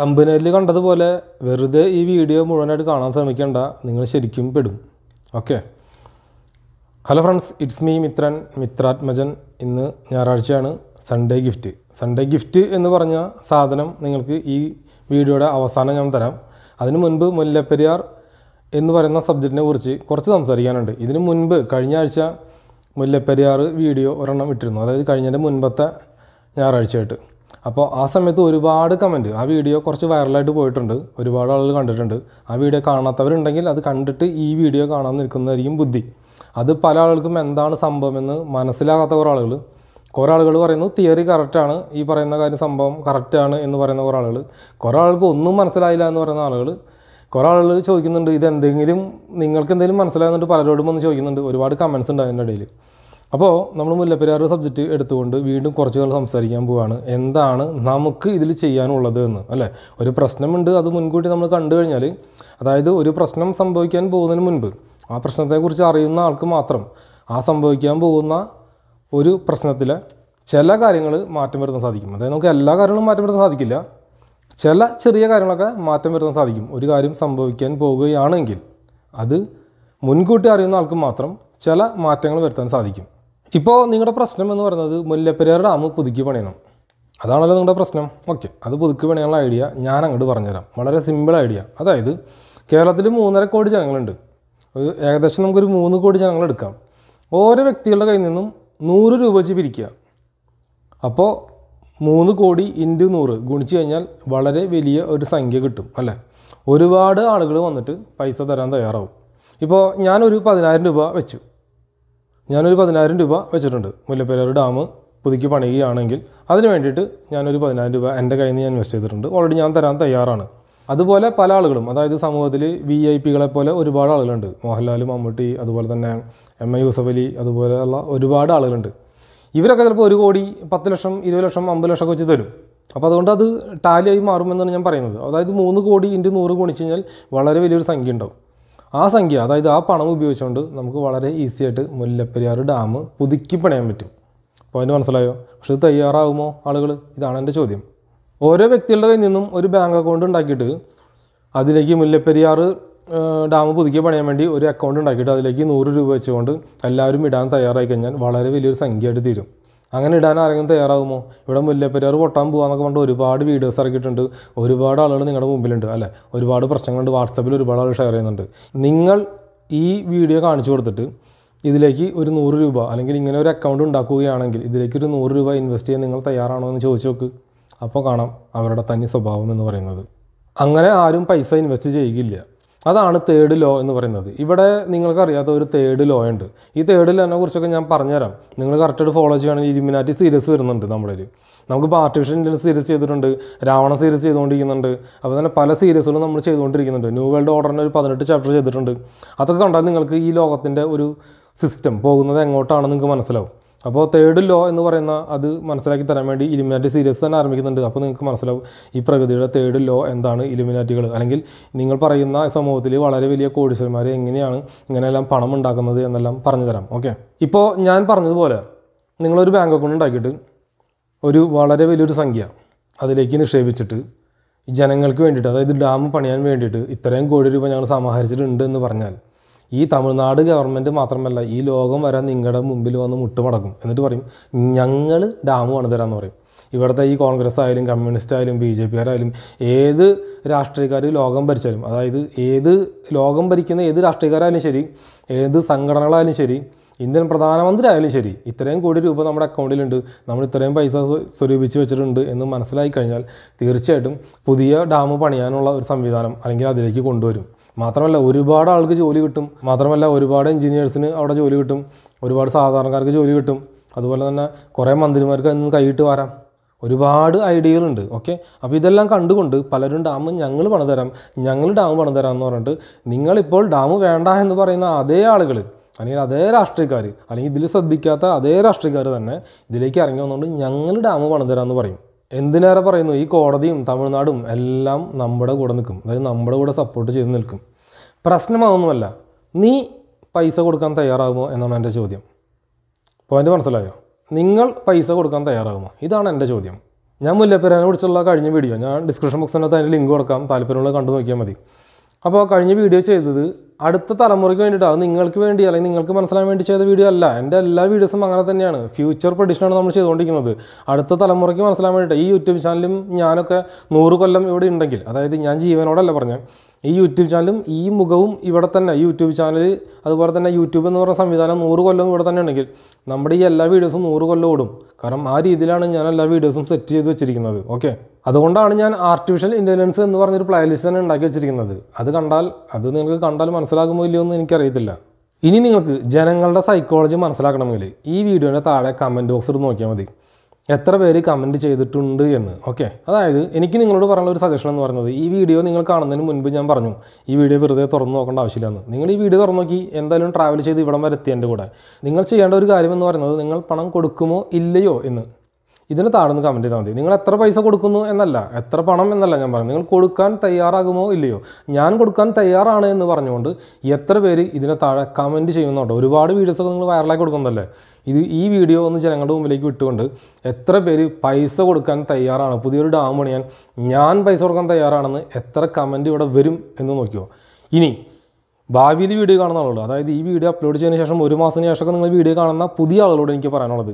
തമ്പനയിൽ കണ്ടതുപോലെ വെറുതെ ഈ വീഡിയോ മുഴുവനായിട്ട് കാണാൻ ശ്രമിക്കേണ്ട നിങ്ങൾ ശരിക്കും പെടും okay hello friends it's me Mithran Mithrathmajan ഇന്ന് ഞായറാഴ്ചയാണ് സൺഡേ ഗിഫ്റ്റ് സൺഡേ ഗിഫ്റ്റ് എന്ന് പറഞ്ഞ സാധനം നിങ്ങൾക്ക് ഈ വീഡിയോയുടെ അവസാനം ഞാൻ തരാം അതിനു മുൻപ് മുല്ലപ്പെരിയാർ എന്ന് പറയുന്ന സബ്ജക്റ്റിനെ കുറിച്ച് കുറച്ച് സംസാരിക്കാനുണ്ട് ഇതിനു മുൻപ് കഴിഞ്ഞ ആഴ്ച മുല്ലപ്പെരിയാർ വീഡിയോ ഒരെണ്ണം ഇട്ടിരുന്നു അതായത് കഴിഞ്ഞതിൻ്റെ മുൻപത്തെ ഞായറാഴ്ചയായിട്ട് അപ്പോൾ ആ സമയത്ത് ഒരുപാട് കമൻറ്റ് ആ വീഡിയോ കുറച്ച് വൈറലായിട്ട് പോയിട്ടുണ്ട് ഒരുപാട് ആളുകൾ കണ്ടിട്ടുണ്ട് ആ വീഡിയോ കാണാത്തവരുണ്ടെങ്കിൽ അത് കണ്ടിട്ട് ഈ വീഡിയോ കാണാൻ നിൽക്കുന്നതായിരിക്കും ബുദ്ധി അത് പല ആളുകൾക്കും എന്താണ് സംഭവമെന്ന് മനസ്സിലാകാത്ത കുറേ ആളുകൾ കുറേ ആളുകൾ പറയുന്നു തിയറി കറക്റ്റാണ് ഈ പറയുന്ന കാര്യം സംഭവം കറക്റ്റാണ് എന്ന് പറയുന്ന കുറേ ആളുകൾ കുറേ ആൾക്ക് ഒന്നും മനസ്സിലായില്ല എന്ന് പറയുന്ന ആളുകൾ കുറേ ആളുകൾ ചോദിക്കുന്നുണ്ട് ഇതെന്തെങ്കിലും നിങ്ങൾക്ക് എന്തെങ്കിലും മനസ്സിലായെന്നുണ്ട് പലരോടും വന്ന് ചോദിക്കുന്നുണ്ട് ഒരുപാട് കമൻസ് ഉണ്ട് അതിൻ്റെ ഇടയിൽ അപ്പോൾ നമ്മൾ മുല്ലപ്പെരിയാർ സബ്ജക്റ്റ് എടുത്തുകൊണ്ട് വീണ്ടും കുറച്ച് കാലം സംസാരിക്കാൻ പോവാണ് എന്താണ് നമുക്ക് ഇതിൽ ചെയ്യാനുള്ളത് എന്ന് അല്ലേ ഒരു പ്രശ്നമുണ്ട് അത് മുൻകൂട്ടി നമ്മൾ കണ്ടു കഴിഞ്ഞാൽ അതായത് ഒരു പ്രശ്നം സംഭവിക്കാൻ പോകുന്നതിന് മുൻപ് ആ പ്രശ്നത്തെക്കുറിച്ച് അറിയുന്ന ആൾക്ക് മാത്രം ആ സംഭവിക്കാൻ പോകുന്ന ഒരു പ്രശ്നത്തിലെ ചില കാര്യങ്ങൾ മാറ്റം വരുത്താൻ സാധിക്കും അതായത് നമുക്ക് എല്ലാ കാര്യങ്ങളും മാറ്റം വരുത്താൻ സാധിക്കില്ല ചില ചെറിയ കാര്യങ്ങളൊക്കെ മാറ്റം വരുത്താൻ സാധിക്കും ഒരു കാര്യം സംഭവിക്കാൻ പോവുകയാണെങ്കിൽ അത് മുൻകൂട്ടി അറിയുന്ന ആൾക്ക് മാത്രം ചില മാറ്റങ്ങൾ വരുത്താൻ സാധിക്കും ഇപ്പോൾ നിങ്ങളുടെ പ്രശ്നം എന്ന് പറയുന്നത് മുല്ലപ്പെരിയാർ ഡാം പുതുക്കി പണിയണം അതാണല്ലോ നിങ്ങളുടെ പ്രശ്നം ഓക്കെ അത് പുതുക്കി പണിയാനുള്ള ഐഡിയ ഞാൻ അങ്ങോട്ട് പറഞ്ഞുതരാം വളരെ സിമ്പിൾ ഐഡിയ അതായത് കേരളത്തിൽ മൂന്നര കോടി ജനങ്ങളുണ്ട് ഒരു ഏകദേശം നമുക്കൊരു മൂന്ന് കോടി എടുക്കാം ഓരോ വ്യക്തികളുടെ കയ്യിൽ നിന്നും നൂറ് രൂപ വെച്ച് പിരിക്കുക അപ്പോൾ മൂന്ന് കോടി ഇൻറ്റു നൂറ് ഗുണിച്ച് കഴിഞ്ഞാൽ വളരെ വലിയ ഒരു സംഖ്യ കിട്ടും അല്ലേ ഒരുപാട് ആളുകൾ വന്നിട്ട് പൈസ തരാൻ തയ്യാറാവും ഇപ്പോൾ ഞാനൊരു പതിനായിരം രൂപ വെച്ചു ഞാനൊരു പതിനായിരം രൂപ വെച്ചിട്ടുണ്ട് മുല്ലപ്പെരിയാർ ഡാം പുതുക്കി പണിയുകയാണെങ്കിൽ അതിന് വേണ്ടിയിട്ട് ഞാനൊരു പതിനായിരം രൂപ എൻ്റെ കയ്യിൽ നിന്ന് ഞാൻ ഇൻവെസ്റ്റ് ചെയ്തിട്ടുണ്ട് ഓൾറെഡി ഞാൻ തരാൻ തയ്യാറാണ് അതുപോലെ പല ആളുകളും അതായത് സമൂഹത്തിൽ വി ഐ പികളെ പോലെ ഒരുപാട് ആളുകളുണ്ട് മോഹൻലാൽ മമ്മൂട്ടി അതുപോലെ തന്നെ എം എ യൂസഫ് അലി അതുപോലെയുള്ള ഒരുപാട് ആളുകളുണ്ട് ഇവരൊക്കെ ചിലപ്പോൾ ഒരു കോടി പത്ത് ലക്ഷം ഇരുപത് ലക്ഷം അമ്പത് ലക്ഷം ഒക്കെ വെച്ച് തരും അപ്പോൾ അതുകൊണ്ട് അത് ടാലിയായി മാറുമെന്നാണ് ഞാൻ പറയുന്നത് അതായത് മൂന്ന് കോടി ഇൻറ്റു നൂറ് ഗുണിച്ച് കഴിഞ്ഞാൽ വളരെ വലിയൊരു സംഖ്യ ഉണ്ടാവും ആ സംഖ്യ അതായത് ആ പണം ഉപയോഗിച്ചുകൊണ്ട് നമുക്ക് വളരെ ഈസി ആയിട്ട് മുല്ലപ്പെരിയാർ ഡാം പുതുക്കി പണിയാൻ പറ്റും പോയിൻ്റ് മനസ്സിലായോ പക്ഷെ ഇത് തയ്യാറാകുമോ ആളുകൾ ഇതാണ് എൻ്റെ ചോദ്യം ഓരോ വ്യക്തികളുടെ കയ്യിൽ നിന്നും ഒരു ബാങ്ക് അക്കൗണ്ട് ഉണ്ടാക്കിയിട്ട് അതിലേക്ക് മുല്ലപ്പെരിയാർ ഡാം പുതുക്കി പണിയാൻ വേണ്ടി ഒരു അക്കൗണ്ട് ഉണ്ടാക്കിയിട്ട് അതിലേക്ക് നൂറ് രൂപ വെച്ചുകൊണ്ട് എല്ലാവരും ഇടാൻ തയ്യാറായി കഴിഞ്ഞാൽ വളരെ വലിയൊരു സംഖ്യയായിട്ട് തീരും അങ്ങനെ ഇടാൻ ആരെങ്കിലും തയ്യാറാകുമോ ഇവിടെ മുല്ലപ്പെരിയാർ പൊട്ടാൻ പോകാമെന്നൊക്കെ പറഞ്ഞിട്ട് ഒരുപാട് വീഡിയോസ് ഇറക്കിയിട്ടുണ്ട് ഒരുപാട് ആളുകൾ നിങ്ങളുടെ മുമ്പിലുണ്ട് അല്ലേ ഒരുപാട് പ്രശ്നങ്ങളുണ്ട് വാട്സപ്പിൽ ഒരുപാട് ആൾ ഷെയർ ചെയ്യുന്നുണ്ട് നിങ്ങൾ ഈ വീഡിയോ കാണിച്ചു കൊടുത്തിട്ട് ഇതിലേക്ക് ഒരു നൂറ് രൂപ അല്ലെങ്കിൽ ഇങ്ങനെ ഒരു അക്കൗണ്ട് ഉണ്ടാക്കുകയാണെങ്കിൽ ഇതിലേക്ക് ഒരു നൂറ് രൂപ ഇൻവെസ്റ്റ് ചെയ്യാൻ നിങ്ങൾ തയ്യാറാണോ എന്ന് ചോദിച്ചു നോക്ക് അപ്പോൾ കാണാം അവരുടെ തനി സ്വഭാവം എന്ന് പറയുന്നത് അങ്ങനെ ആരും പൈസ ഇൻവെസ്റ്റ് ചെയ്യുകയില്ല അതാണ് തേർഡ് ലോ എന്ന് പറയുന്നത് ഇവിടെ നിങ്ങൾക്കറിയാത്ത ഒരു തേർഡ് ലോ ഉണ്ട് ഈ തേർഡ് ലോനെ കുറിച്ചൊക്കെ ഞാൻ പറഞ്ഞുതരാം നിങ്ങൾ കറക്റ്റായിട്ട് ഫോളോ ചെയ്യുകയാണെങ്കിൽ ഇലിമിനാറ്റി സീരീസ് വരുന്നുണ്ട് നമ്മളിൽ നമുക്കിപ്പോൾ ആർട്ടിഫിഷ്യൽ ഇൻ്റലിജൻസ് സീരീസ് ചെയ്തിട്ടുണ്ട് രാവണ സീരീസ് ചെയ്തുകൊണ്ടിരിക്കുന്നുണ്ട് അപ്പോൾ തന്നെ പല സീരീസുകളും നമ്മൾ ചെയ്തുകൊണ്ടിരിക്കുന്നുണ്ട് ന്യൂ വേൾഡ് ഓർഡറിൻ്റെ ഒരു പതിനെട്ട് ചാപ്റ്റർ ചെയ്തിട്ടുണ്ട് അതൊക്കെ കണ്ടാൽ നിങ്ങൾക്ക് ഈ ലോകത്തിൻ്റെ ഒരു സിസ്റ്റം പോകുന്നത് എങ്ങോട്ടാണെന്ന് നിങ്ങൾക്ക് മനസ്സിലാവും അപ്പോൾ തേർഡ് ലോ എന്ന് പറയുന്ന അത് മനസ്സിലാക്കി തരാൻ വേണ്ടി ഇലിമിനാറ്റി സീരീസ് തന്നെ ആരംഭിക്കുന്നുണ്ട് അപ്പോൾ നിങ്ങൾക്ക് മനസ്സിലാവും ഈ പ്രകൃതിയുടെ തേർഡ് ലോ എന്താണ് ഇലിമിനാറ്റികൾ അല്ലെങ്കിൽ നിങ്ങൾ പറയുന്ന സമൂഹത്തിൽ വളരെ വലിയ കോടീശ്വരന്മാർ എങ്ങനെയാണ് ഇങ്ങനെയെല്ലാം പണം ഉണ്ടാക്കുന്നത് എന്നെല്ലാം പറഞ്ഞു തരാം ഓക്കെ ഇപ്പോൾ ഞാൻ പറഞ്ഞതുപോലെ നിങ്ങളൊരു ബാങ്ക് അക്കൗണ്ട് ഉണ്ടാക്കിയിട്ട് ഒരു വളരെ വലിയൊരു സംഖ്യ അതിലേക്ക് നിക്ഷേപിച്ചിട്ട് ജനങ്ങൾക്ക് വേണ്ടിയിട്ട് അതായത് ഡാം പണിയാൻ വേണ്ടിയിട്ട് ഇത്രയും കോടി രൂപ ഞങ്ങൾ സമാഹരിച്ചിട്ടുണ്ട് എന്ന് പറഞ്ഞാൽ ഈ തമിഴ്നാട് ഗവൺമെൻറ് മാത്രമല്ല ഈ ലോകം വരെ നിങ്ങളുടെ മുമ്പിൽ വന്ന് മുട്ടുമടക്കും എന്നിട്ട് പറയും ഞങ്ങൾ ഡാം പണിതരാമെന്ന് പറയും ഇവിടുത്തെ ഈ കോൺഗ്രസ് ആയാലും കമ്മ്യൂണിസ്റ്റ് ആയാലും ബി ജെ ആരായാലും ഏത് രാഷ്ട്രീയക്കാർ ലോകം ഭരിച്ചാലും അതായത് ഏത് ലോകം ഭരിക്കുന്ന ഏത് രാഷ്ട്രീയക്കാരായാലും ശരി ഏത് സംഘടനകളായാലും ശരി ഇന്ത്യൻ പ്രധാനമന്ത്രി ആയാലും ശരി ഇത്രയും കോടി രൂപ നമ്മുടെ അക്കൗണ്ടിലുണ്ട് നമ്മൾ ഇത്രയും പൈസ സ്വരൂപിച്ച് വെച്ചിട്ടുണ്ട് എന്ന് മനസ്സിലായി കഴിഞ്ഞാൽ തീർച്ചയായിട്ടും പുതിയ ഡാം പണിയാനുള്ള ഒരു സംവിധാനം അല്ലെങ്കിൽ അതിലേക്ക് കൊണ്ടുവരും മാത്രമല്ല ഒരുപാട് ആൾക്ക് ജോലി കിട്ടും മാത്രമല്ല ഒരുപാട് എഞ്ചിനീയേഴ്സിന് അവിടെ ജോലി കിട്ടും ഒരുപാട് സാധാരണക്കാർക്ക് ജോലി കിട്ടും അതുപോലെ തന്നെ കുറേ മന്ത്രിമാർക്ക് അതിൽ നിന്ന് കൈയിട്ട് വരാം ഒരുപാട് ഐഡിയകളുണ്ട് ഓക്കെ അപ്പോൾ ഇതെല്ലാം കണ്ടുകൊണ്ട് പലരും ഡാം ഞങ്ങൾ പണിതരാം ഞങ്ങൾ ഡാം പണിതരാം എന്ന് പറഞ്ഞിട്ട് നിങ്ങളിപ്പോൾ ഡാം വേണ്ട എന്ന് പറയുന്ന അതേ ആളുകൾ അല്ലെങ്കിൽ അതേ രാഷ്ട്രീയക്കാർ അല്ലെങ്കിൽ ഇതിൽ ശ്രദ്ധിക്കാത്ത അതേ രാഷ്ട്രീയക്കാർ തന്നെ ഇതിലേക്ക് ഇറങ്ങി വന്നുകൊണ്ട് ഞങ്ങൾ ഡാം പണിതരാമെന്ന് പറയും എന്തിനേറെ പറയുന്നു ഈ കോടതിയും തമിഴ്നാടും എല്ലാം നമ്മുടെ കൂടെ നിൽക്കും അതായത് നമ്മുടെ കൂടെ സപ്പോർട്ട് ചെയ്ത് നിൽക്കും പ്രശ്നമതൊന്നുമല്ല നീ പൈസ കൊടുക്കാൻ തയ്യാറാകുമോ എന്നാണ് എൻ്റെ ചോദ്യം പോയിന്റ് മനസ്സിലായോ നിങ്ങൾ പൈസ കൊടുക്കാൻ തയ്യാറാകുമോ ഇതാണ് എൻ്റെ ചോദ്യം ഞാൻ മുല്ലപ്പെരാനെ കുറിച്ചുള്ള കഴിഞ്ഞ വീഡിയോ ഞാൻ ഡിസ്ക്രിപ്ഷൻ ബോക്സിനകത്ത് അതിൻ്റെ ലിങ്ക് കൊടുക്കാം താല്പര്യമുള്ള കണ്ടു നോക്കിയാൽ മതി അപ്പോൾ കഴിഞ്ഞ വീഡിയോ ചെയ്തത് അടുത്ത തലമുറയ്ക്ക് വേണ്ടിയിട്ട് നിങ്ങൾക്ക് വേണ്ടി അല്ലെങ്കിൽ നിങ്ങൾക്ക് മനസ്സിലാൻ വേണ്ടി ചെയ്ത വീഡിയോ അല്ല എൻ്റെ എല്ലാ വീഡിയോസും അങ്ങനെ തന്നെയാണ് ഫ്യൂച്ചർ പ്രഡിഷനാണ് നമ്മൾ ചെയ്തുകൊണ്ടിരിക്കുന്നത് അടുത്ത തലമുറയ്ക്ക് മനസ്സിലാൻ വേണ്ടിയിട്ട് ഈ യൂട്യൂബ് ചാനലും ഞാനൊക്കെ നൂറ് കൊല്ലം ഇവിടെ ഉണ്ടെങ്കിൽ അതായത് ഞാൻ ജീവനോടല്ല പറഞ്ഞത് ഈ യൂട്യൂബ് ചാനലും ഈ മുഖവും ഇവിടെ തന്നെ യൂട്യൂബ് ചാനൽ അതുപോലെ തന്നെ യൂട്യൂബ് എന്ന് പറയുന്ന സംവിധാനം നൂറ് കൊല്ലം ഇവിടെ തന്നെ ഉണ്ടെങ്കിൽ നമ്മുടെ ഈ എല്ലാ വീഡിയോസും നൂറ് കൊല്ലം ഓടും കാരണം ആ രീതിയിലാണ് ഞാൻ എല്ലാ വീഡിയോസും സെറ്റ് ചെയ്ത് വെച്ചിരിക്കുന്നത് ഓക്കെ അതുകൊണ്ടാണ് ഞാൻ ആർട്ടിഫിഷ്യൽ ഇൻ്റലിജൻസ് എന്ന് പറഞ്ഞൊരു പ്ലേലിസ്റ്റ് തന്നെ ഉണ്ടാക്കി വെച്ചിരിക്കുന്നത് അത് കണ്ടാൽ അത് നിങ്ങൾക്ക് കണ്ടാൽ മനസ്സിലാകുമോ ഇല്ലയോ എന്ന് എനിക്കറിയത്തില്ല ഇനി നിങ്ങൾക്ക് ജനങ്ങളുടെ സൈക്കോളജി മനസ്സിലാക്കണമെങ്കിൽ ഈ വീഡിയോൻ്റെ താഴെ കമൻറ്റ് ബോക്സിൽ നോക്കിയാൽ മതി എത്ര പേര് കമൻറ്റ് ചെയ്തിട്ടുണ്ട് എന്ന് ഓക്കെ അതായത് എനിക്ക് നിങ്ങളോട് പറയാനുള്ള ഒരു സജഷൻ എന്ന് പറയുന്നത് ഈ വീഡിയോ നിങ്ങൾ കാണുന്നതിന് മുൻപ് ഞാൻ പറഞ്ഞു ഈ വീഡിയോ വെറുതെ തുറന്നു നോക്കേണ്ട ആവശ്യമില്ലെന്ന് നിങ്ങൾ ഈ വീഡിയോ തുറന്നു നോക്കി എന്തായാലും ട്രാവൽ ചെയ്ത് ഇവിടം വരെ എത്തിയതിൻ്റെ കൂടെ നിങ്ങൾ ചെയ്യേണ്ട ഒരു കാര്യം എന്ന് പറയുന്നത് നിങ്ങൾ പണം കൊടുക്കുമോ ഇല്ലയോ എന്ന് ഇതിന് താഴ്ന്ന് കമൻറ്റ് ചെയ്താൽ മതി നിങ്ങൾ എത്ര പൈസ കൊടുക്കുന്നു എന്നല്ല എത്ര പണം എന്നല്ല ഞാൻ പറയുന്നത് നിങ്ങൾ കൊടുക്കാൻ തയ്യാറാകുമോ ഇല്ലയോ ഞാൻ കൊടുക്കാൻ തയ്യാറാണ് എന്ന് പറഞ്ഞുകൊണ്ട് എത്ര പേര് ഇതിനെ താഴെ കമൻറ്റ് ചെയ്യുന്നുണ്ടോ ഒരുപാട് വീഡിയോസൊക്കെ നിങ്ങൾ വൈറലാക്കി കൊടുക്കുന്നതല്ലേ ഇത് ഈ വീഡിയോ ഒന്ന് ജനങ്ങളുടെ മുമ്പിലേക്ക് വിട്ടുകൊണ്ട് എത്ര പേര് പൈസ കൊടുക്കാൻ തയ്യാറാണ് പുതിയൊരു ഡാം പണിയാൻ ഞാൻ പൈസ കൊടുക്കാൻ തയ്യാറാണെന്ന് എത്ര കമൻറ്റ് ഇവിടെ വരും എന്ന് നോക്കിയോ ഇനി ഭാവിയിൽ വീഡിയോ കാണുന്ന ആളുകളോ അതായത് ഈ വീഡിയോ അപ്ലോഡ് ചെയ്തതിന് ശേഷം ഒരു മാസത്തിന് ശേഷമൊക്കെ നിങ്ങൾ വീഡിയോ കാണുന്ന പുതിയ ആളുകളോട് എനിക്ക് പറയാനുള്ളത്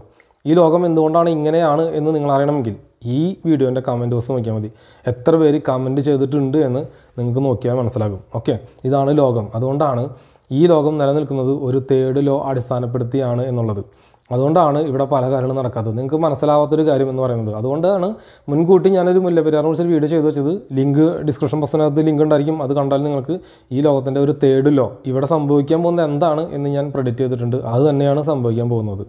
ഈ ലോകം എന്തുകൊണ്ടാണ് ഇങ്ങനെയാണ് എന്ന് നിങ്ങൾ അറിയണമെങ്കിൽ ഈ വീഡിയോൻ്റെ കമൻറ്റ് ബോക്സ് നോക്കിയാൽ മതി എത്ര പേര് കമൻറ്റ് ചെയ്തിട്ടുണ്ട് എന്ന് നിങ്ങൾക്ക് നോക്കിയാൽ മനസ്സിലാകും ഓക്കെ ഇതാണ് ലോകം അതുകൊണ്ടാണ് ഈ ലോകം നിലനിൽക്കുന്നത് ഒരു തേർഡ് ലോ അടിസ്ഥാനപ്പെടുത്തിയാണ് എന്നുള്ളത് അതുകൊണ്ടാണ് ഇവിടെ പല കാര്യങ്ങളും നടക്കാത്തത് നിങ്ങൾക്ക് മനസ്സിലാവാത്തൊരു കാര്യം എന്ന് പറയുന്നത് അതുകൊണ്ടാണ് മുൻകൂട്ടി ഞാനൊരു മുല്ലപ്പെരിയാറിനെ കുറിച്ചൊരു വീഡിയോ ചെയ്തു വെച്ചത് ലിങ്ക് ഡിസ്ക്രിപ്ഷൻ ബോക്സിനകത്ത് ലിങ്ക് ഉണ്ടായിരിക്കും അത് കണ്ടാൽ നിങ്ങൾക്ക് ഈ ലോകത്തിൻ്റെ ഒരു തേർഡ് ലോ ഇവിടെ സംഭവിക്കാൻ പോകുന്നത് എന്താണ് എന്ന് ഞാൻ പ്രെഡിക്റ്റ് ചെയ്തിട്ടുണ്ട് അത് തന്നെയാണ് സംഭവിക്കാൻ പോകുന്നത്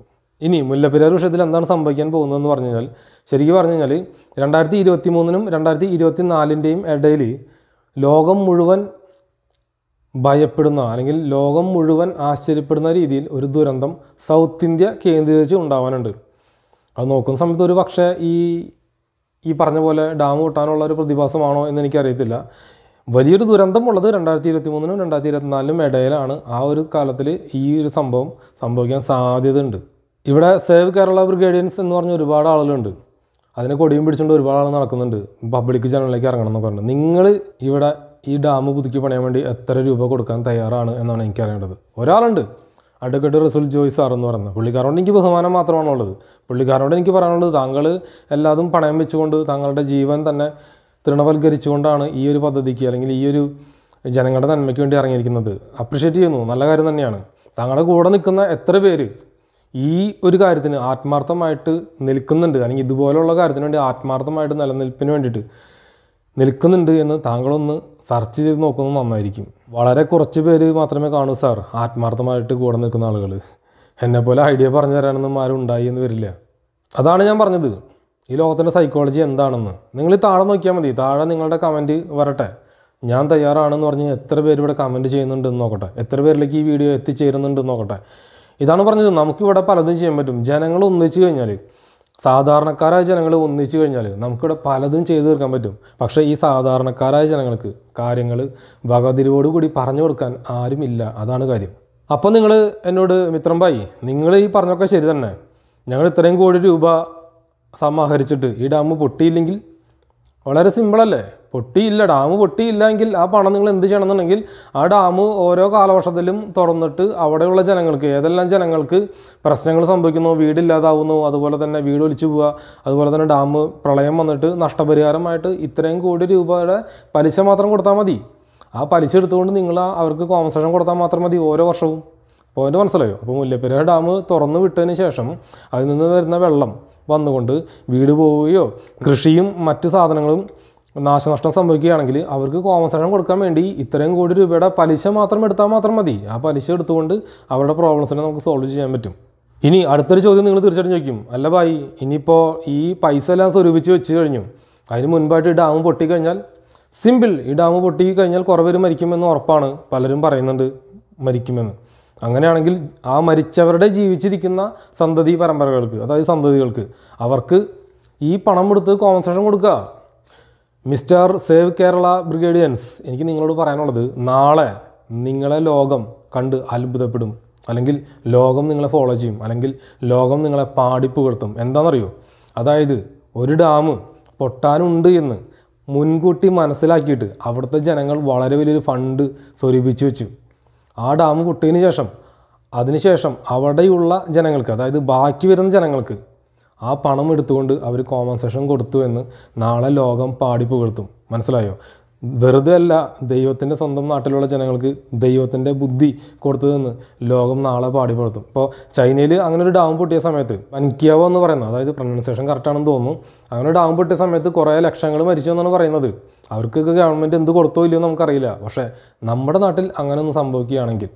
ഇനി മുല്ലപ്പെരിയാർ വിഷയത്തിൽ എന്താണ് സംഭവിക്കാൻ പോകുന്നതെന്ന് പറഞ്ഞു കഴിഞ്ഞാൽ ശരിക്കും പറഞ്ഞു കഴിഞ്ഞാൽ രണ്ടായിരത്തി ഇരുപത്തി മൂന്നിനും രണ്ടായിരത്തി ഇരുപത്തി നാലിൻ്റെയും ഇടയിൽ ലോകം മുഴുവൻ ഭയപ്പെടുന്ന അല്ലെങ്കിൽ ലോകം മുഴുവൻ ആശ്ചര്യപ്പെടുന്ന രീതിയിൽ ഒരു ദുരന്തം സൗത്ത് ഇന്ത്യ കേന്ദ്രീകരിച്ച് ഉണ്ടാവാനുണ്ട് അത് നോക്കുന്ന സമയത്ത് ഒരു പക്ഷേ ഈ ഈ പറഞ്ഞ പോലെ ഡാം കൂട്ടാനുള്ള ഒരു പ്രതിഭാസമാണോ എന്ന് എനിക്കറിയത്തില്ല വലിയൊരു ദുരന്തം ഉള്ളത് രണ്ടായിരത്തി ഇരുപത്തി മൂന്നിനും രണ്ടായിരത്തി ഇരുപത്തിനാലിനും ഇടയിലാണ് ആ ഒരു കാലത്തിൽ ഈ ഒരു സംഭവം സംഭവിക്കാൻ സാധ്യതയുണ്ട് ഇവിടെ സേവ് കേരള ബ്രിഗേഡിയൻസ് എന്ന് പറഞ്ഞ ഒരുപാട് ആളുകളുണ്ട് അതിനെ കൊടിയും പിടിച്ചുകൊണ്ട് ഒരുപാട് ആൾ നടക്കുന്നുണ്ട് പബ്ലിക് ചാനലിലേക്ക് ഇറങ്ങണം എന്നൊക്കെ പറഞ്ഞു നിങ്ങൾ ഇവിടെ ഈ ഡാം പുതുക്കി പണിയാൻ വേണ്ടി എത്ര രൂപ കൊടുക്കാൻ തയ്യാറാണ് എന്നാണ് എനിക്കറിയേണ്ടത് ഒരാളുണ്ട് അഡ്വക്കേറ്റ് റസുൽ ജോയ് സാർ എന്ന് പറയുന്നത് പുള്ളിക്കാരോട് എനിക്ക് ബഹുമാനം മാത്രമാണുള്ളത് പുള്ളിക്കാരോട് എനിക്ക് പറയാനുള്ളത് താങ്കൾ എല്ലാതും പണയം വെച്ചുകൊണ്ട് താങ്കളുടെ ജീവൻ തന്നെ തൃണവൽക്കരിച്ചുകൊണ്ടാണ് ഈ ഒരു പദ്ധതിക്ക് അല്ലെങ്കിൽ ഈ ഒരു ജനങ്ങളുടെ നന്മയ്ക്ക് വേണ്ടി ഇറങ്ങിയിരിക്കുന്നത് അപ്രിഷ്യേറ്റ് ചെയ്യുന്നു നല്ല കാര്യം തന്നെയാണ് താങ്കളുടെ കൂടെ നിൽക്കുന്ന എത്ര പേര് ഈ ഒരു കാര്യത്തിന് ആത്മാർത്ഥമായിട്ട് നിൽക്കുന്നുണ്ട് അല്ലെങ്കിൽ ഇതുപോലെയുള്ള കാര്യത്തിന് വേണ്ടി ആത്മാർത്ഥമായിട്ട് നിലനിൽപ്പിന് വേണ്ടിയിട്ട് നിൽക്കുന്നുണ്ട് എന്ന് താങ്കളൊന്ന് സെർച്ച് ചെയ്ത് നോക്കുന്നത് നന്നായിരിക്കും വളരെ കുറച്ച് പേര് മാത്രമേ കാണൂ സാർ ആത്മാർത്ഥമായിട്ട് കൂടെ നിൽക്കുന്ന ആളുകൾ എന്നെപ്പോലെ ഐഡിയ പറഞ്ഞു തരാനൊന്നും ആരും ഉണ്ടായി എന്ന് വരില്ല അതാണ് ഞാൻ പറഞ്ഞത് ഈ ലോകത്തിൻ്റെ സൈക്കോളജി എന്താണെന്ന് നിങ്ങൾ താഴെ നോക്കിയാൽ മതി താഴെ നിങ്ങളുടെ കമൻറ്റ് വരട്ടെ ഞാൻ തയ്യാറാണെന്ന് പറഞ്ഞ് എത്ര പേര് ഇവിടെ കമൻറ്റ് ചെയ്യുന്നുണ്ടെന്ന് നോക്കട്ടെ എത്ര പേരിലേക്ക് ഈ വീഡിയോ എത്തിച്ചേരുന്നുണ്ടെന്ന് നോക്കട്ടെ ഇതാണ് പറഞ്ഞത് നമുക്കിവിടെ പലതും ചെയ്യാൻ പറ്റും ജനങ്ങൾ ഒന്നിച്ചു കഴിഞ്ഞാൽ സാധാരണക്കാരായ ജനങ്ങൾ ഒന്നിച്ചു കഴിഞ്ഞാൽ നമുക്കിവിടെ പലതും ചെയ്തു തീർക്കാൻ പറ്റും പക്ഷേ ഈ സാധാരണക്കാരായ ജനങ്ങൾക്ക് കാര്യങ്ങൾ കൂടി പറഞ്ഞു കൊടുക്കാൻ ആരുമില്ല അതാണ് കാര്യം അപ്പം നിങ്ങൾ എന്നോട് മിത്രം ഭായി നിങ്ങൾ ഈ പറഞ്ഞൊക്കെ ശരി തന്നെ ഞങ്ങൾ ഇത്രയും കോടി രൂപ സമാഹരിച്ചിട്ട് ഈ ഡാം പൊട്ടിയില്ലെങ്കിൽ വളരെ സിമ്പിളല്ലേ പൊട്ടിയില്ല ഡാം പൊട്ടിയില്ല എങ്കിൽ ആ പണം നിങ്ങൾ എന്ത് എന്നുണ്ടെങ്കിൽ ആ ഡാം ഓരോ കാലവർഷത്തിലും തുറന്നിട്ട് അവിടെയുള്ള ജനങ്ങൾക്ക് ഏതെല്ലാം ജനങ്ങൾക്ക് പ്രശ്നങ്ങൾ സംഭവിക്കുന്നു വീടില്ലാതാവുന്നു അതുപോലെ തന്നെ വീട് ഒലിച്ചു പോവുക അതുപോലെ തന്നെ ഡാം പ്രളയം വന്നിട്ട് നഷ്ടപരിഹാരമായിട്ട് ഇത്രയും കോടി രൂപയുടെ പലിശ മാത്രം കൊടുത്താൽ മതി ആ പലിശ എടുത്തുകൊണ്ട് നിങ്ങൾ അവർക്ക് കോമ്പൻസേഷൻ കൊടുത്താൽ മാത്രം മതി ഓരോ വർഷവും പോയിന്റ് മനസ്സിലായോ അപ്പോൾ മുല്ലപ്പെരിയാർ ഡാം തുറന്നു വിട്ടതിന് ശേഷം അതിൽ നിന്ന് വരുന്ന വെള്ളം വന്നുകൊണ്ട് വീട് പോവുകയോ കൃഷിയും മറ്റ് സാധനങ്ങളും നാശനഷ്ടം സംഭവിക്കുകയാണെങ്കിൽ അവർക്ക് കോമ്പൻസേഷൻ കൊടുക്കാൻ വേണ്ടി ഇത്രയും കോടി രൂപയുടെ പലിശ മാത്രം എടുത്താൽ മാത്രം മതി ആ പലിശ എടുത്തുകൊണ്ട് അവരുടെ പ്രോബ്ലംസിനെ നമുക്ക് സോൾവ് ചെയ്യാൻ പറ്റും ഇനി അടുത്തൊരു ചോദ്യം നിങ്ങൾ തീർച്ചയായിട്ടും ചോദിക്കും അല്ല ഭായി ഇനിയിപ്പോൾ ഈ പൈസ എല്ലാം സ്വരൂപിച്ച് വെച്ച് കഴിഞ്ഞു അതിന് മുൻപായിട്ട് ഈ ഡാം പൊട്ടിക്കഴിഞ്ഞാൽ സിമ്പിൾ ഈ ഡാം പൊട്ടിക്കഴിഞ്ഞാൽ കുറേ പേര് മരിക്കുമെന്ന് ഉറപ്പാണ് പലരും പറയുന്നുണ്ട് മരിക്കുമെന്ന് അങ്ങനെയാണെങ്കിൽ ആ മരിച്ചവരുടെ ജീവിച്ചിരിക്കുന്ന സന്തതി പരമ്പരകൾക്ക് അതായത് സന്തതികൾക്ക് അവർക്ക് ഈ പണം കൊടുത്ത് കോമ്പൻസേഷൻ കൊടുക്കുക മിസ്റ്റർ സേവ് കേരള ബ്രിഗേഡിയൻസ് എനിക്ക് നിങ്ങളോട് പറയാനുള്ളത് നാളെ നിങ്ങളെ ലോകം കണ്ട് അത്ഭുതപ്പെടും അല്ലെങ്കിൽ ലോകം നിങ്ങളെ ഫോളോ ചെയ്യും അല്ലെങ്കിൽ ലോകം നിങ്ങളെ പാടിപ്പുകർത്തും എന്താണെന്നറിയോ അതായത് ഒരു ഡാം പൊട്ടാനുണ്ട് എന്ന് മുൻകൂട്ടി മനസ്സിലാക്കിയിട്ട് അവിടുത്തെ ജനങ്ങൾ വളരെ വലിയൊരു ഫണ്ട് സ്വരൂപിച്ചു വെച്ചു ആ ഡാം പൊട്ടിയതിന് ശേഷം അതിനുശേഷം അവിടെയുള്ള ജനങ്ങൾക്ക് അതായത് ബാക്കി വരുന്ന ജനങ്ങൾക്ക് ആ പണം എടുത്തുകൊണ്ട് അവർ കോമ്പൻസേഷൻ കൊടുത്തു എന്ന് നാളെ ലോകം പാടി പുകഴ്ത്തും മനസ്സിലായോ വെറുതെ അല്ല ദൈവത്തിൻ്റെ സ്വന്തം നാട്ടിലുള്ള ജനങ്ങൾക്ക് ദൈവത്തിൻ്റെ ബുദ്ധി കൊടുത്തതെന്ന് ലോകം നാളെ പാടി പുകഴ്ത്തും ഇപ്പോൾ ചൈനയിൽ അങ്ങനെ ഒരു ഡാം പൊട്ടിയ സമയത്ത് അൻകിയാവോ എന്ന് പറയുന്നത് അതായത് പ്രൊനൗൺസേഷൻ കറക്റ്റാണെന്ന് തോന്നുന്നു അങ്ങനെ ഒരു ഡാം പൊട്ടിയ സമയത്ത് കുറേ ലക്ഷങ്ങൾ മരിച്ചു എന്നാണ് പറയുന്നത് അവർക്കൊക്കെ ഗവൺമെൻറ് എന്ത് കൊടുത്തോ ഇല്ലയോ നമുക്കറിയില്ല പക്ഷേ നമ്മുടെ നാട്ടിൽ അങ്ങനെ ഒന്ന് സംഭവിക്കുകയാണെങ്കിൽ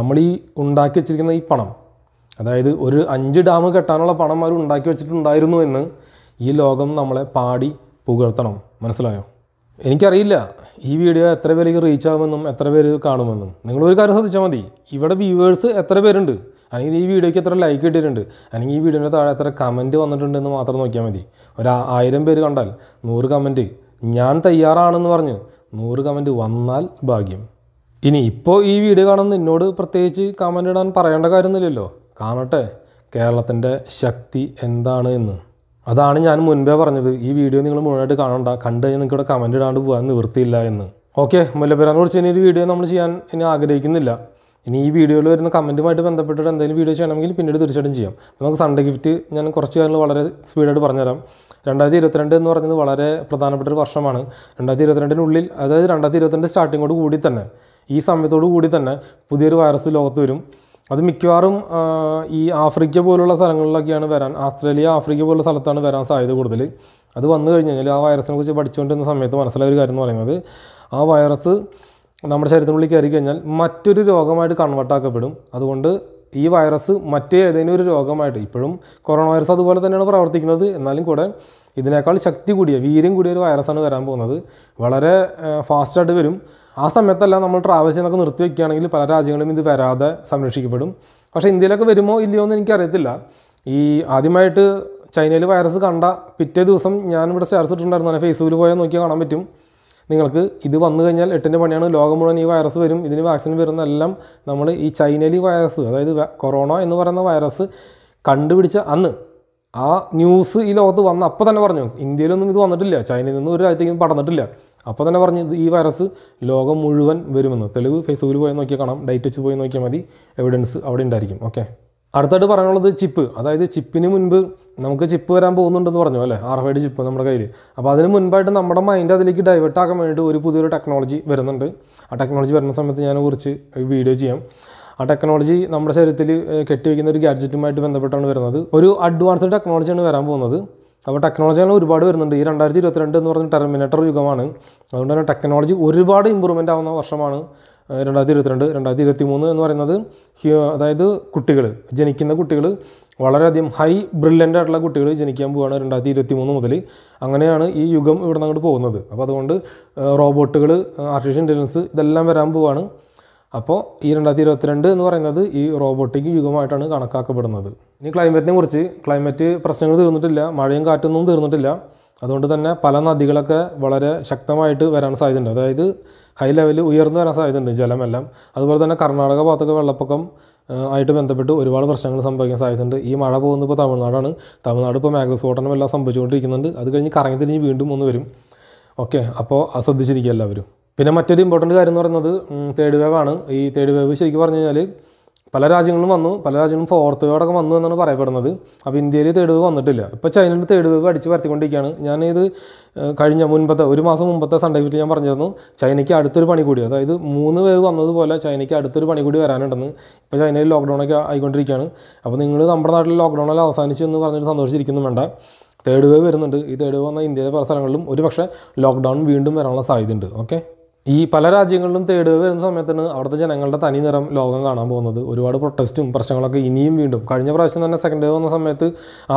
നമ്മൾ ഈ ഉണ്ടാക്കി വെച്ചിരിക്കുന്ന ഈ പണം അതായത് ഒരു അഞ്ച് ഡാം കെട്ടാനുള്ള പണം അവർ ഉണ്ടാക്കി വെച്ചിട്ടുണ്ടായിരുന്നു എന്ന് ഈ ലോകം നമ്മളെ പാടി പുകഴ്ത്തണം മനസ്സിലായോ എനിക്കറിയില്ല ഈ വീഡിയോ എത്ര പേരേക്ക് റീച്ച് ആവുമെന്നും എത്ര പേര് കാണുമെന്നും നിങ്ങൾ ഒരു കാര്യം ശ്രദ്ധിച്ചാൽ മതി ഇവിടെ വ്യൂവേഴ്സ് എത്ര പേരുണ്ട് അല്ലെങ്കിൽ ഈ വീഡിയോയ്ക്ക് എത്ര ലൈക്ക് കിട്ടിയിട്ടുണ്ട് അല്ലെങ്കിൽ ഈ വീഡിയോൻ്റെ താഴെ എത്ര കമൻറ്റ് വന്നിട്ടുണ്ടെന്ന് മാത്രം നോക്കിയാൽ മതി ഒരു ആയിരം പേര് കണ്ടാൽ നൂറ് കമൻറ്റ് ഞാൻ തയ്യാറാണെന്ന് പറഞ്ഞ് നൂറ് കമൻറ്റ് വന്നാൽ ഭാഗ്യം ഇനി ഇപ്പോൾ ഈ വീഡിയോ കാണുന്ന നിന്നോട് പ്രത്യേകിച്ച് കമൻ്റ് ഇടാൻ പറയേണ്ട കാര്യമൊന്നുമില്ലല്ലോ കാണട്ടെ കേരളത്തിൻ്റെ ശക്തി എന്താണ് എന്ന് അതാണ് ഞാൻ മുൻപേ പറഞ്ഞത് ഈ വീഡിയോ നിങ്ങൾ മുഴുവനായിട്ട് കാണണ്ട കണ്ടു കഴിഞ്ഞാൽ നിങ്ങൾക്ക് കമൻറ്റ് ഇടാണ്ട് പോകാൻ നിവൃത്തിയില്ല എന്ന് ഓക്കെ മുല്ലപ്പെരാനെ കുറിച്ച് ഇനി ഒരു വീഡിയോ നമ്മൾ ചെയ്യാൻ ഇനി ആഗ്രഹിക്കുന്നില്ല ഇനി ഈ വീഡിയോയിൽ വരുന്ന കമൻറ്റുമായിട്ട് ബന്ധപ്പെട്ടിട്ട് എന്തെങ്കിലും വീഡിയോ ചെയ്യണമെങ്കിൽ പിന്നീട് തീർച്ചയായിട്ടും ചെയ്യാം നമുക്ക് സൺഡേ ഗിഫ്റ്റ് ഞാൻ കുറച്ച് കാര്യങ്ങൾ വളരെ സ്പീഡായിട്ട് പറഞ്ഞുതരാം രണ്ടായിരത്തി ഇരുപത്തിരണ്ട് എന്ന് പറയുന്നത് വളരെ പ്രധാനപ്പെട്ട ഒരു വർഷമാണ് രണ്ടായിരത്തി ഇരുപത്തിരണ്ടിനുള്ളിൽ അതായത് രണ്ടായിരത്തി ഇരുപത്തിരണ്ട് സ്റ്റാർട്ടിങ്ങോട് കൂടി തന്നെ ഈ സമയത്തോടു കൂടി തന്നെ പുതിയൊരു വൈറസ് ലോകത്ത് വരും അത് മിക്കവാറും ഈ ആഫ്രിക്ക പോലുള്ള സ്ഥലങ്ങളിലൊക്കെയാണ് വരാൻ ആസ്ട്രേലിയ ആഫ്രിക്ക പോലുള്ള സ്ഥലത്താണ് വരാൻ സാധ്യത കൂടുതൽ അത് വന്നു കഴിഞ്ഞു കഴിഞ്ഞാൽ ആ വൈറസിനെ കുറിച്ച് പഠിച്ചുകൊണ്ടിരുന്ന സമയത്ത് മനസ്സിലായ ഒരു കാര്യം എന്ന് പറയുന്നത് ആ വൈറസ് നമ്മുടെ ശരീരത്തിനുള്ളിൽ കയറി കഴിഞ്ഞാൽ മറ്റൊരു രോഗമായിട്ട് കൺവേർട്ടാക്കപ്പെടും അതുകൊണ്ട് ഈ വൈറസ് മറ്റേ ഏതെങ്കിലും ഒരു രോഗമായിട്ട് ഇപ്പോഴും കൊറോണ വൈറസ് അതുപോലെ തന്നെയാണ് പ്രവർത്തിക്കുന്നത് എന്നാലും കൂടെ ഇതിനേക്കാൾ ശക്തി കൂടിയ വീര്യം കൂടിയ ഒരു വൈറസാണ് വരാൻ പോകുന്നത് വളരെ ഫാസ്റ്റായിട്ട് വരും ആ സമയത്തല്ല നമ്മൾ ട്രാവൽ ചെയ്യുന്നൊക്കെ നിർത്തി വയ്ക്കുകയാണെങ്കിൽ പല രാജ്യങ്ങളും ഇത് വരാതെ സംരക്ഷിക്കപ്പെടും പക്ഷേ ഇന്ത്യയിലൊക്കെ വരുമോ ഇല്ലയോ എന്ന് എനിക്കറിയത്തില്ല ഈ ആദ്യമായിട്ട് ചൈനയിൽ വൈറസ് കണ്ട പിറ്റേ ദിവസം ഞാൻ ഇവിടെ ഷെയർസ് ഇട്ടിട്ടുണ്ടായിരുന്നു ഫേസ്ബുക്കിൽ പോയാൽ നോക്കിയാൽ കാണാൻ പറ്റും നിങ്ങൾക്ക് ഇത് വന്നു കഴിഞ്ഞാൽ എട്ടിൻ്റെ പണിയാണ് ലോകം മുഴുവൻ ഈ വൈറസ് വരും ഇതിന് വാക്സിൻ വരുന്നതെല്ലാം നമ്മൾ ഈ ചൈനയിൽ വൈറസ് അതായത് കൊറോണ എന്ന് പറയുന്ന വൈറസ് കണ്ടുപിടിച്ച അന്ന് ആ ന്യൂസ് ഈ ലോകത്ത് വന്ന അപ്പോൾ തന്നെ പറഞ്ഞു ഇന്ത്യയിലൊന്നും ഇത് വന്നിട്ടില്ല ചൈനയിൽ നിന്ന് ഒരു രാജ്യത്തേക്കും പടന്നിട്ടില്ല അപ്പോൾ തന്നെ പറഞ്ഞു ഈ വൈറസ് ലോകം മുഴുവൻ വരുമെന്ന് തെളിവ് ഫേസ്ബുക്കിൽ പോയി നോക്കിയാൽ കാണാം ഡൈറ്റ് വെച്ച് പോയി നോക്കിയാൽ മതി എവിഡൻസ് അവിടെ ഉണ്ടായിരിക്കും ഓക്കെ അടുത്തായിട്ട് പറയാനുള്ളത് ചിപ്പ് അതായത് ചിപ്പിന് മുൻപ് നമുക്ക് ചിപ്പ് വരാൻ പോകുന്നുണ്ടെന്ന് പറഞ്ഞു അല്ലേ ആർ ഫൈഡ് ചിപ്പ് നമ്മുടെ കയ്യിൽ അപ്പോൾ അതിന് മുൻപായിട്ട് നമ്മുടെ മൈൻഡ് അതിലേക്ക് ഡൈവേർട്ട് ആക്കാൻ വേണ്ടിയിട്ട് ഒരു പുതിയൊരു ടെക്നോളജി വരുന്നുണ്ട് ആ ടെക്നോളജി വരുന്ന സമയത്ത് ഞാൻ കുറിച്ച് വീഡിയോ ചെയ്യാം ആ ടെക്നോളജി നമ്മുടെ ശരീരത്തിൽ കെട്ടിവെക്കുന്ന ഒരു ഗാഡ്ജറ്റുമായിട്ട് ബന്ധപ്പെട്ടാണ് വരുന്നത് ഒരു അഡ്വാൻസ്ഡ് ടെക്നോളജിയാണ് വരാൻ പോകുന്നത് അപ്പോൾ ടെക്നോളജികൾ ഒരുപാട് വരുന്നുണ്ട് ഈ രണ്ടായിരത്തി ഇരുപത്തിരണ്ട് എന്ന് പറഞ്ഞ ടെർമിനേറ്റർ യുഗമാണ് അതുകൊണ്ട് തന്നെ ടെക്നോളജി ഒരുപാട് ഇമ്പ്രൂവ്മെൻ്റ് ആവുന്ന വർഷമാണ് രണ്ടായിരത്തി ഇരുപത്തിരണ്ട് രണ്ടായിരത്തി ഇരുപത്തി മൂന്ന് എന്ന് പറയുന്നത് അതായത് കുട്ടികൾ ജനിക്കുന്ന കുട്ടികൾ വളരെയധികം ഹൈ ബ്രില്യൻ്റ് ആയിട്ടുള്ള കുട്ടികൾ ജനിക്കാൻ പോവുകയാണ് രണ്ടായിരത്തി ഇരുപത്തി മൂന്ന് മുതൽ അങ്ങനെയാണ് ഈ യുഗം ഇവിടെ അങ്ങോട്ട് പോകുന്നത് അപ്പോൾ അതുകൊണ്ട് റോബോട്ടുകൾ ആർട്ടിഫിഷ്യൽ ഇൻ്റലിജൻസ് ഇതെല്ലാം വരാൻ പോവുകയാണ് അപ്പോൾ ഈ രണ്ടായിരത്തി ഇരുപത്തിരണ്ട് എന്ന് പറയുന്നത് ഈ റോബോട്ടിക് യുഗമായിട്ടാണ് കണക്കാക്കപ്പെടുന്നത് ഇനി ക്ലൈമറ്റിനെ കുറിച്ച് ക്ലൈമറ്റ് പ്രശ്നങ്ങൾ തീർന്നിട്ടില്ല മഴയും കാറ്റൊന്നും തീർന്നിട്ടില്ല അതുകൊണ്ട് തന്നെ പല നദികളൊക്കെ വളരെ ശക്തമായിട്ട് വരാൻ സാധ്യതയുണ്ട് അതായത് ഹൈ ലെവലിൽ ഉയർന്നു വരാൻ സാധ്യതയുണ്ട് ജലമെല്ലാം അതുപോലെ തന്നെ കർണാടക ഭാഗത്തൊക്കെ വെള്ളപ്പൊക്കം ആയിട്ട് ബന്ധപ്പെട്ട് ഒരുപാട് പ്രശ്നങ്ങൾ സംഭവിക്കാൻ സാധ്യതയുണ്ട് ഈ മഴ പോകുന്നത് ഇപ്പോൾ തമിഴ്നാടാണ് തമിഴ്നാട് ഇപ്പോൾ മേഘസ്ഫോടനം എല്ലാം സംഭവിച്ചുകൊണ്ടിരിക്കുന്നുണ്ട് അത് കഴിഞ്ഞ് കറങ്ങി തിരിഞ്ഞ് വീണ്ടും ഒന്ന് വരും ഓക്കെ അപ്പോൾ ശ്രദ്ധിച്ചിരിക്കുക എല്ലാവരും പിന്നെ മറ്റൊരു ഇമ്പോർട്ടൻ്റ് കാര്യം എന്ന് പറയുന്നത് തേർഡ് വേവ് ആണ് ഈ തേർഡ് വേവ് ശരിക്കും പറഞ്ഞു കഴിഞ്ഞാൽ പല രാജ്യങ്ങളും വന്നു പല രാജ്യങ്ങളും ഫോർത്ത് വേവടൊക്കെ വന്നു എന്നാണ് പറയപ്പെടുന്നത് അപ്പോൾ ഇന്ത്യയിൽ തേർഡ് വേവ് വന്നിട്ടില്ല ഇപ്പോൾ ചൈനയിൽ തേർഡ് വേവ് അടിച്ച് പരത്തിക്കൊണ്ടിരിക്കുകയാണ് ഞാനിത് കഴിഞ്ഞ മുൻപത്തെ ഒരു മാസം മുമ്പത്തെ സൺഡേ വീട്ടിൽ ഞാൻ പറഞ്ഞിരുന്നു ചൈനയ്ക്ക് അടുത്തൊരു പണി കൂടി അതായത് മൂന്ന് വേവ് വന്നതുപോലെ ചൈനയ്ക്ക് അടുത്തൊരു പണി കൂടി വരാനുണ്ടെന്ന് ഇപ്പോൾ ചൈനയിൽ ലോക്ക്ഡൗൺ ഒക്കെ ആയിക്കൊണ്ടിരിക്കുകയാണ് അപ്പോൾ നിങ്ങൾ നമ്മുടെ നാട്ടിൽ ലോക്ക്ഡൗണിൽ അവസാനിച്ചു എന്ന് പറഞ്ഞിട്ട് സന്തോഷിച്ചിരിക്കുന്നു വേണ്ട തേർഡ് വേവ് വരുന്നുണ്ട് ഈ തേർഡ് വേവ് വന്ന ഇന്ത്യയിലെ പല സ്ഥലങ്ങളിലും ഒരു പക്ഷേ ലോക്ക്ഡൗൺ വീണ്ടും വരാനുള്ള സാധ്യതയുണ്ട് ഓക്കെ ഈ പല രാജ്യങ്ങളിലും തേടുക വരുന്ന സമയത്താണ് അവിടുത്തെ ജനങ്ങളുടെ തനി നിറം ലോകം കാണാൻ പോകുന്നത് ഒരുപാട് പ്രൊട്ടസ്റ്റും പ്രശ്നങ്ങളൊക്കെ ഇനിയും വീണ്ടും കഴിഞ്ഞ പ്രാവശ്യം തന്നെ സെക്കൻഡ് ഡേ വന്ന സമയത്ത്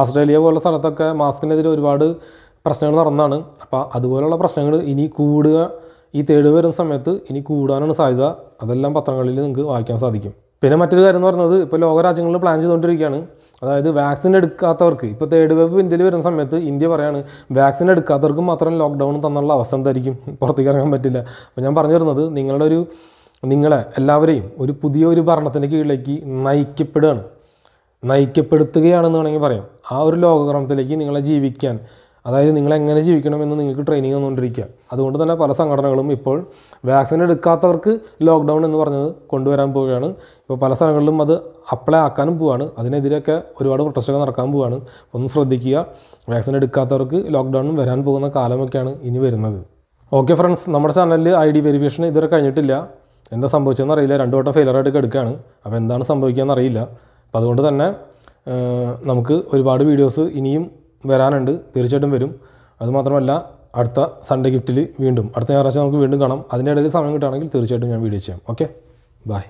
ആസ്ട്രേലിയ പോലുള്ള സ്ഥലത്തൊക്കെ മാസ്കിനെതിരെ ഒരുപാട് പ്രശ്നങ്ങൾ നടന്നാണ് അപ്പോൾ അതുപോലുള്ള പ്രശ്നങ്ങൾ ഇനി കൂടുക ഈ തേടുക വരുന്ന സമയത്ത് ഇനി കൂടാനാണ് സാധ്യത അതെല്ലാം പത്രങ്ങളിൽ നിങ്ങൾക്ക് വായിക്കാൻ സാധിക്കും പിന്നെ മറ്റൊരു കാര്യം എന്ന് പറയുന്നത് ഇപ്പോൾ ലോകരാജ്യങ്ങളിൽ പ്ലാൻ ചെയ്തുകൊണ്ടിരിക്കുകയാണ് അതായത് വാക്സിൻ എടുക്കാത്തവർക്ക് ഇപ്പോൾ തേർഡ് വേവ് ഇന്ത്യയിൽ വരുന്ന സമയത്ത് ഇന്ത്യ പറയാണ് വാക്സിൻ എടുക്കാത്തവർക്കും മാത്രം ലോക്ക്ഡൗൺ തന്നുള്ള അവസ്ഥ എന്തായിരിക്കും പുറത്തേക്ക് ഇറങ്ങാൻ പറ്റില്ല അപ്പോൾ ഞാൻ പറഞ്ഞു തരുന്നത് നിങ്ങളുടെ ഒരു നിങ്ങളെ എല്ലാവരെയും ഒരു പുതിയ ഒരു ഭരണത്തിൻ്റെ കീഴിലേക്ക് നയിക്കപ്പെടുകയാണ് നയിക്കപ്പെടുത്തുകയാണെന്ന് വേണമെങ്കിൽ പറയാം ആ ഒരു ലോകക്രമത്തിലേക്ക് നിങ്ങളെ ജീവിക്കാൻ അതായത് നിങ്ങൾ എങ്ങനെ ജീവിക്കണം എന്ന് നിങ്ങൾക്ക് ട്രെയിനിങ് വന്നുകൊണ്ടിരിക്കുക അതുകൊണ്ട് തന്നെ പല സംഘടനകളും ഇപ്പോൾ വാക്സിൻ എടുക്കാത്തവർക്ക് ലോക്ക്ഡൗൺ എന്ന് പറഞ്ഞത് കൊണ്ടുവരാൻ പോവുകയാണ് ഇപ്പോൾ പല സ്ഥലങ്ങളിലും അത് അപ്ലൈ ആക്കാനും പോവുകയാണ് അതിനെതിരെയൊക്കെ ഒരുപാട് പ്രൊട്ടസ്റ്റുകൾ നടക്കാൻ പോവുകയാണ് ഒന്ന് ശ്രദ്ധിക്കുക വാക്സിൻ എടുക്കാത്തവർക്ക് ലോക്ക്ഡൗണും വരാൻ പോകുന്ന കാലമൊക്കെയാണ് ഇനി വരുന്നത് ഓക്കെ ഫ്രണ്ട്സ് നമ്മുടെ ചാനലിൽ ഐ ഡി വെരിഫിക്കേഷൻ ഇതുവരെ കഴിഞ്ഞിട്ടില്ല എന്താ സംഭവിച്ചതെന്ന് അറിയില്ല രണ്ടു വട്ടം ഫെയിലർ ആയിട്ട് എടുക്കുകയാണ് അപ്പോൾ എന്താണ് സംഭവിക്കുക എന്നറിയില്ല അപ്പോൾ അതുകൊണ്ട് തന്നെ നമുക്ക് ഒരുപാട് വീഡിയോസ് ഇനിയും വരാനുണ്ട് തീർച്ചയായിട്ടും വരും അതുമാത്രമല്ല അടുത്ത സൺഡേ ഗിഫ്റ്റിൽ വീണ്ടും അടുത്ത ഞായറാഴ്ച നമുക്ക് വീണ്ടും കാണാം അതിൻ്റെ ഇടയിൽ സമയം കിട്ടുകയാണെങ്കിൽ തീർച്ചയായിട്ടും ഞാൻ വീഡിയോ ചെയ്യാം ഓക്കെ ബായ്